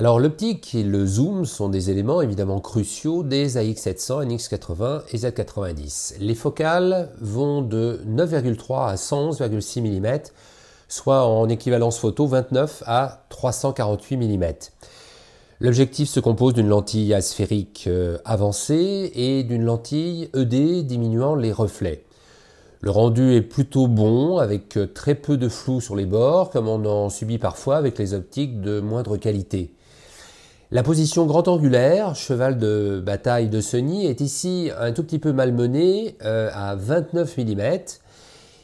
Alors l'optique et le zoom sont des éléments évidemment cruciaux des AX700, NX80 et Z90. Les focales vont de 9,3 à 111,6 mm, soit en équivalence photo 29 à 348 mm. L'objectif se compose d'une lentille asphérique euh, avancée et d'une lentille ED diminuant les reflets. Le rendu est plutôt bon avec euh, très peu de flou sur les bords comme on en subit parfois avec les optiques de moindre qualité. La position grand angulaire, cheval de bataille de Sony, est ici un tout petit peu malmenée euh, à 29 mm.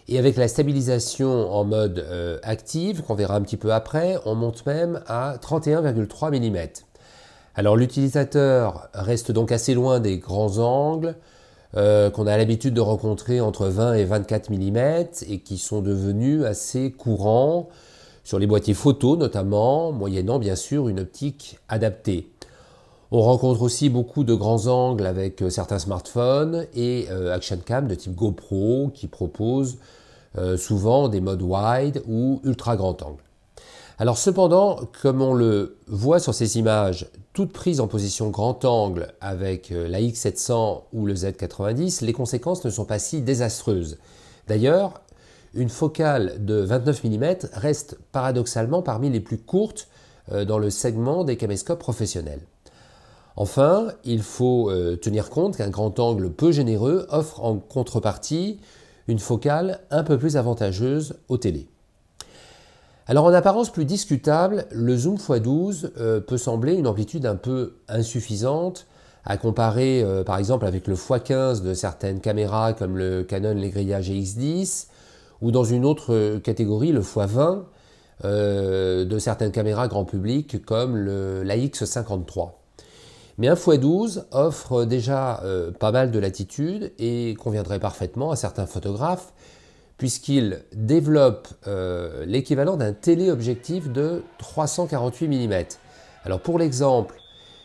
Et avec la stabilisation en mode euh, active, qu'on verra un petit peu après, on monte même à 31,3 mm. Alors l'utilisateur reste donc assez loin des grands angles euh, qu'on a l'habitude de rencontrer entre 20 et 24 mm et qui sont devenus assez courants sur les boîtiers photo notamment, moyennant bien sûr une optique adaptée. On rencontre aussi beaucoup de grands angles avec euh, certains smartphones et euh, action cam de type GoPro qui propose euh, souvent des modes wide ou ultra grand angle. Alors cependant, comme on le voit sur ces images, toutes prises en position grand angle avec la X700 ou le Z90, les conséquences ne sont pas si désastreuses. D'ailleurs, une focale de 29 mm reste paradoxalement parmi les plus courtes euh, dans le segment des caméscopes professionnels. Enfin, il faut euh, tenir compte qu'un grand angle peu généreux offre en contrepartie une focale un peu plus avantageuse aux télé. Alors en apparence plus discutable, le zoom x12 euh, peut sembler une amplitude un peu insuffisante à comparer par exemple avec le x15 de certaines caméras comme le Canon Legria GX10 ou dans une autre euh, catégorie, le x20 euh, de certaines caméras grand public comme le, la 53 Mais un x12 offre déjà euh, pas mal de latitude et conviendrait parfaitement à certains photographes puisqu'il développe l'équivalent d'un téléobjectif de 348 mm. Alors pour l'exemple,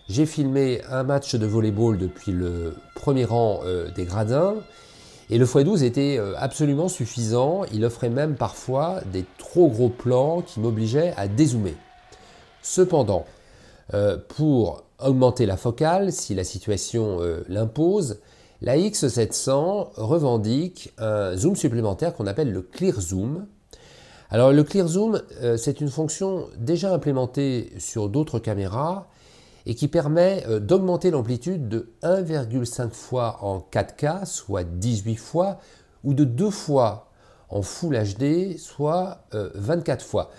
j'ai filmé un match de volleyball depuis le premier rang des gradins et le x12 était euh, absolument suffisant, il offrait même parfois des trop gros plans qui m'obligeaient à dézoomer. Cependant, euh, pour augmenter la focale, si la situation euh, l'impose, la X700 revendique un zoom supplémentaire qu'on appelle le clear zoom. Alors le clear zoom, c'est une fonction déjà implémentée sur d'autres caméras et qui permet euh, d'augmenter l'amplitude de 1,5 fois en 4K, soit 18 fois, ou de 2 fois en Full HD, soit 24 euh, fois.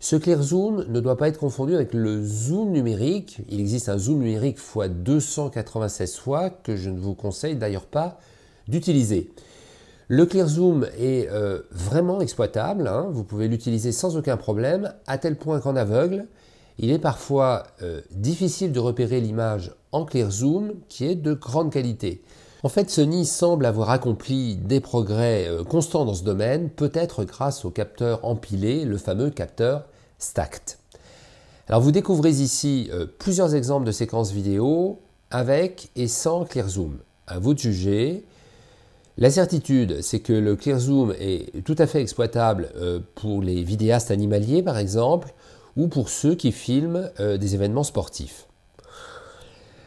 Ce clear zoom ne doit pas être confondu avec le zoom numérique. Il existe un zoom numérique x 296 fois que je ne vous conseille d'ailleurs pas d'utiliser. Le clear zoom est euh, vraiment exploitable. Hein. Vous pouvez l'utiliser sans aucun problème, à tel point qu'en aveugle, il est parfois euh, difficile de repérer l'image en clair zoom qui est de grande qualité. En fait, Sony semble avoir accompli des progrès euh, constants dans ce domaine, peut-être grâce au capteur empilé, le fameux capteur stacked. Alors vous découvrez ici euh, plusieurs exemples de séquences vidéo avec et sans clair zoom. À vous de juger. La certitude, c'est que le clear zoom est tout à fait exploitable pour les vidéastes animaliers par exemple, ou pour ceux qui filment euh, des événements sportifs.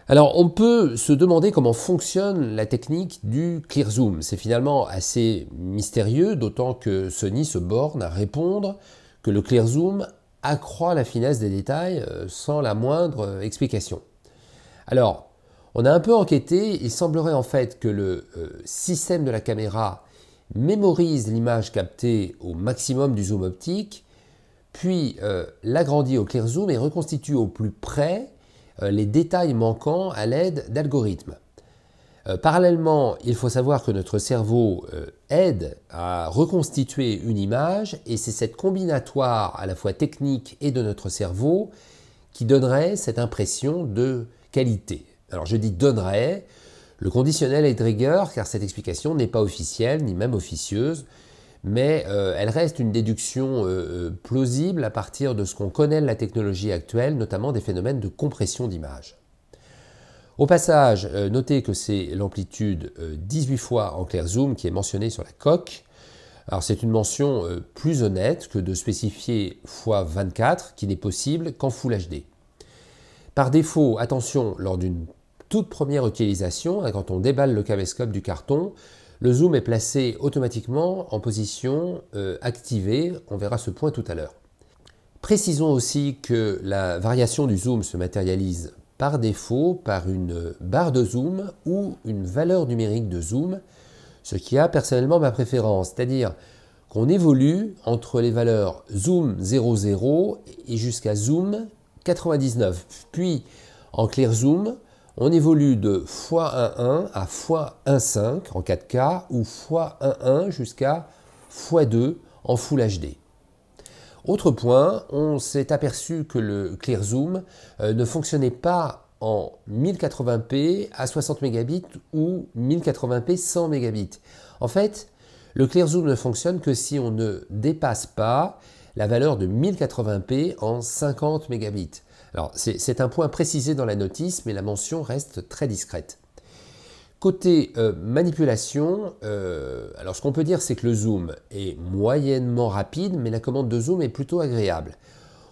Alors on peut se demander comment fonctionne la technique du clear zoom. C'est finalement assez mystérieux, d'autant que Sony se borne à répondre que le clear zoom accroît la finesse des détails euh, sans la moindre euh, explication. Alors, on a un peu enquêté, il semblerait en fait que le système de la caméra mémorise l'image captée au maximum du zoom optique puis euh, l'agrandit au clear zoom et reconstitue au plus près euh, les détails manquants à l'aide d'algorithmes. Euh, parallèlement, il faut savoir que notre cerveau aide à reconstituer une image et c'est cette combinatoire à la fois technique et de notre cerveau qui donnerait cette impression de qualité. Alors je dis donnerait, le conditionnel est de rigueur car cette explication n'est pas officielle ni même officieuse mais euh, elle reste une déduction euh, euh, plausible à partir de ce qu'on connaît de la technologie actuelle, notamment des phénomènes de compression d'image. Au passage, notez que c'est l'amplitude 18 fois en clair zoom qui est mentionnée sur la coque. Alors c'est une mention plus honnête que de spécifier x24 qui n'est possible qu'en Full HD. Par défaut, attention, lors d'une toute première utilisation, hein, quand on déballe le caméscope du carton, le zoom est placé automatiquement en position euh, activée, on verra ce point tout à l'heure. Précisons aussi que la variation du zoom se matérialise par défaut par une barre de zoom ou une valeur numérique de zoom, ce qui a personnellement ma préférence, c'est-à-dire qu'on évolue entre les valeurs zoom 00 et jusqu'à zoom 99, puis en clair zoom on évolue de x1,1 à x1,5 en 4K ou x1,1 jusqu'à x2 en Full HD. Autre point, on s'est aperçu que le Clear Zoom euh, ne fonctionnait pas en 1080p à 60 mégabits ou 1080p 100 mégabits. En fait, le Clear Zoom ne fonctionne que si on ne dépasse pas la valeur de 1080p en 50 mégabits. Alors c'est un point précisé dans la notice, mais la mention reste très discrète. Côté euh, manipulation, euh, alors ce qu'on peut dire c'est que le zoom est moyennement rapide, mais la commande de zoom est plutôt agréable.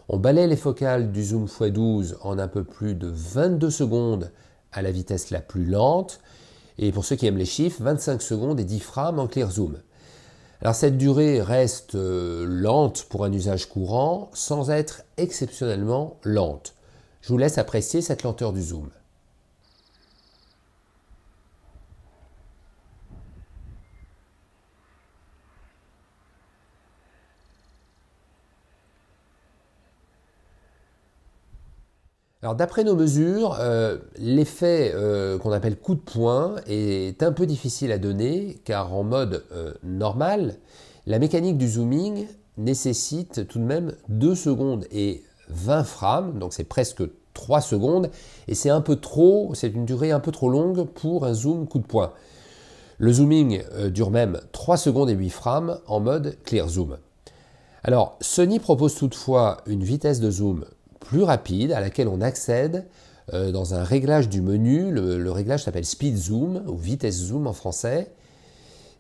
On balaie les focales du zoom x12 en un peu plus de 22 secondes à la vitesse la plus lente, et pour ceux qui aiment les chiffres, 25 secondes et 10 frames en clair zoom. Alors cette durée reste euh, lente pour un usage courant sans être exceptionnellement lente. Je vous laisse apprécier cette lenteur du zoom. d'après nos mesures, euh, l'effet euh, qu'on appelle coup de poing est un peu difficile à donner car en mode euh, normal, la mécanique du zooming nécessite tout de même 2 secondes et 20 frames, donc c'est presque 3 secondes et c'est un peu trop, c'est une durée un peu trop longue pour un zoom coup de poing. Le zooming dure même 3 secondes et 8 frames en mode clear zoom. Alors Sony propose toutefois une vitesse de zoom plus rapide à laquelle on accède euh, dans un réglage du menu. Le, réglage s'appelle Speed Zoom ou Vitesse Zoom en français.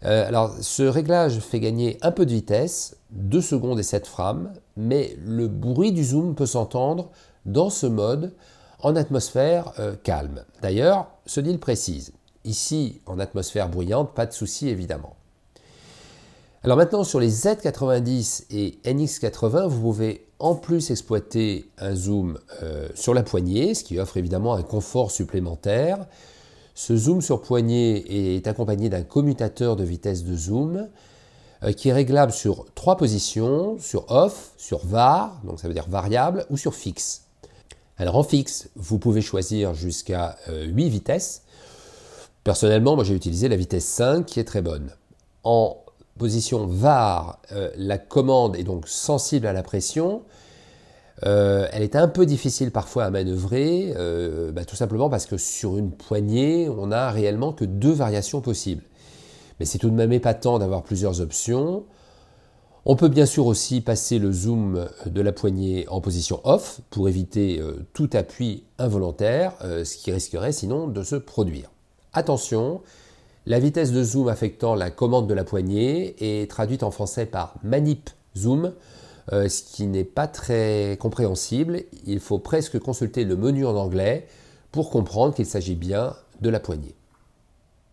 Euh, alors ce réglage fait gagner un peu de vitesse, 2 secondes et 7 frames, mais le bruit du zoom peut s'entendre dans ce mode en atmosphère euh, calme. D'ailleurs, ce deal précise. Ici, en atmosphère bruyante, pas de souci évidemment. Alors maintenant, sur les Z90 et NX80, vous pouvez en plus exploiter un zoom euh, sur la poignée, ce qui offre évidemment un confort supplémentaire. Ce zoom sur poignée est accompagné d'un commutateur de vitesse de zoom euh, qui est réglable sur trois positions, sur off, sur var, donc ça veut dire variable, ou sur fixe. Alors en fixe, vous pouvez choisir jusqu'à euh, huit 8 vitesses. Personnellement, moi j'ai utilisé la vitesse 5 qui est très bonne. En position VAR, euh, la commande est donc sensible à la pression. Euh, elle est un peu difficile parfois à manœuvrer, euh, bah, tout simplement parce que sur une poignée, on n'a réellement que deux variations possibles. Mais c'est tout de même épatant d'avoir plusieurs options. On peut bien sûr aussi passer le zoom de la poignée en position off pour éviter tout appui involontaire, ce qui risquerait sinon de se produire. Attention, la vitesse de zoom affectant la commande de la poignée est traduite en français par manip zoom, euh, ce qui n'est pas très compréhensible. Il faut presque consulter le menu en anglais pour comprendre qu'il s'agit bien de la poignée.